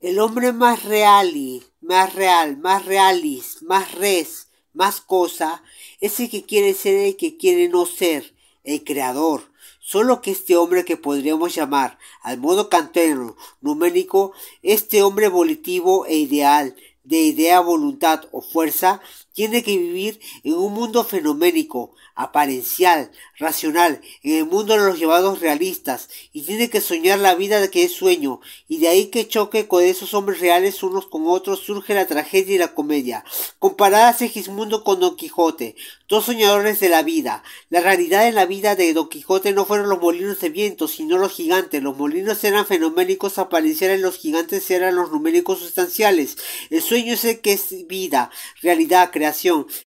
El hombre más real, más real, más realis, más res, más cosa, es el que quiere ser el que quiere no ser, el creador. Solo que este hombre que podríamos llamar, al modo cantero, numérico, este hombre volitivo e ideal, de idea, voluntad o fuerza, tiene que vivir en un mundo fenoménico, aparencial, racional, en el mundo de los llevados realistas, y tiene que soñar la vida de que es sueño, y de ahí que choque con esos hombres reales unos con otros surge la tragedia y la comedia. Comparada Segismundo con Don Quijote, dos soñadores de la vida. La realidad de la vida de Don Quijote no fueron los molinos de viento, sino los gigantes. Los molinos eran fenoménicos aparenciales, los gigantes eran los numéricos sustanciales. El sueño es el que es vida, realidad, creación, Gracias.